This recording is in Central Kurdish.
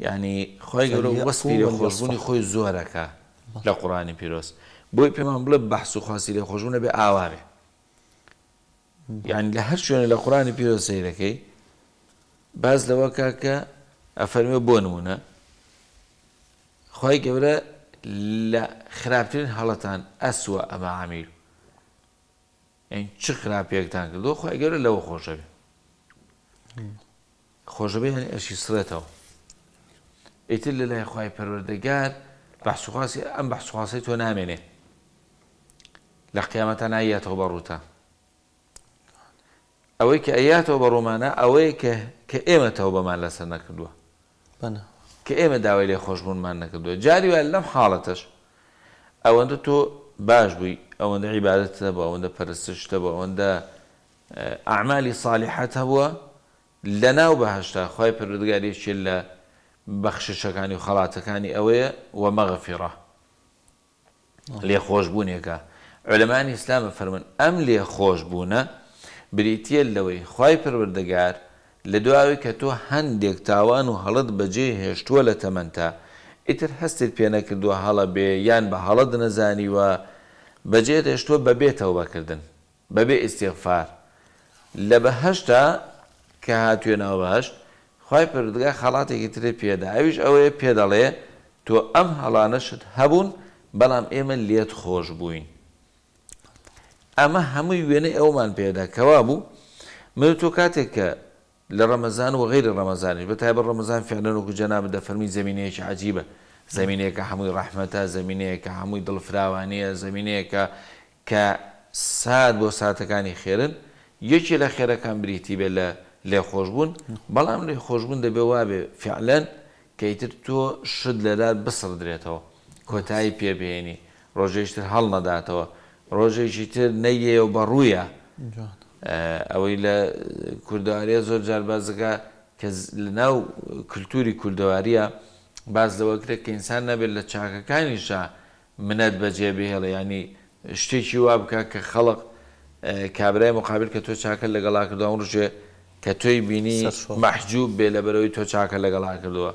ینی خۆی گەورە وەستی لە خۆشبوونی خۆی زۆرەکە لە قڕانی پیرۆست بۆی پێمان بڵێ بەحس و خواسی لە خۆشبوونە بێ ئاوارێ یعنی لە هەر شوێنە لە قڕانی پیرۆ سیرەکەی باز لەوە کاکە ئەفەرمێ بۆ نمونە خی گەورە لە خراپترین هەڵەتان ئەسوە ئەمە عامیر چ خراپێکتان کردو خی گەورە لەوە خۆشەبێ خۆشەبێ یعنی ئەشی سرێتەوە پروردگار بحث لە ام بحث پەروەردەگار تو نامینه بەحسوخاسی تۆ و بروتا قیامەتە نایەتەوە بەڕوتە ئەوەی کە ئەیاتەوە بە ڕۆمانە ئەوەی کە کە ئێمەتەوە بەمان لەسەر نەکردووە کە ئێمە داوای لێ خۆشببوونمان نەکردووە جاری وای لەم حاڵەتەش ئەوەندە تۆ باش بووی ئەوەندە عیباەتە بە ئەوەندە پەرستشتە بە ئەوەندە ئاعمالی آه، ساڵیحەت هەبووە لەناو بەهشتا خی پروردگاریش لە بەخششەکانی و خەڵاتەکانی ئەوەیە وە مەغەفیڕە لێ خۆشببوونێکە ئەلەمانی ئسلامە فەرمن ئەم لێ خۆش بوونە بریتە لەوەی خی پروردەگار لە دواوی کە تۆ هەندێک تاوان و هەڵت بەجێ هێشتووە لە تەمەندە ئیتر هەستت پێ نەکردووە هەڵە بێ یان بە هەڵت نەزانیوە بەجێ هێشتووە بەبێتەوە بەکردن بەبێ ئیسێغفار لە بەهشتا کە هاتوێنەوە بەهشت خی پردگای خڵاتێکی ترێ پێدا ئەویش ئەوەیە پێدەڵێ تۆ ئەم هەڵانەشت هەبوون بەڵام ئێمە لێت خۆش بووین ئەمە هەمووی وێنەی ئەومان پێدا کەوا بوو من تۆ کاتێک کە لە ڕەمەزان و غیرە ڕەمەزانانی بە تای بە ڕەمەزان فێنەرکو جەناب دەفەرمی زمینەیەکی عجیبە زمینەیەکە هەمووی ڕحمەتە زمینەیەکە هەمووی دڵفراوانەیە زمینەیەکە کە سات بۆ ساتەکانی خێرن یەکی لە خێرەکان بریتی بێ لە لێ خۆشببوون بەڵام لێ خۆشببوون دەبێ وابێ فعلەن کەیتر تۆ شت لەلار بسر درێتەوە کۆتایی پێبێنی ڕۆژێشتر هەڵ نەداتەوە ڕۆژێکی تر نەیەوە بە ڕوویە ئەوەی لە کوردوارە زۆر جاربازەکە کە لە ناو کللتوری کوردەواریە باز لەوەکرێت کە ئینسان نەبێت لە چاکەکانیشە منەت بەجێ بهێڵە ینی شتێکی وا بکە کە خەڵق کابرای مقابل کە تۆ چاکە لەگەڵا کردو ڕژێ کە تۆی بینی مەحجوب بێ لەبەرەوەی تۆ چاکە لەگەڵا کردووە.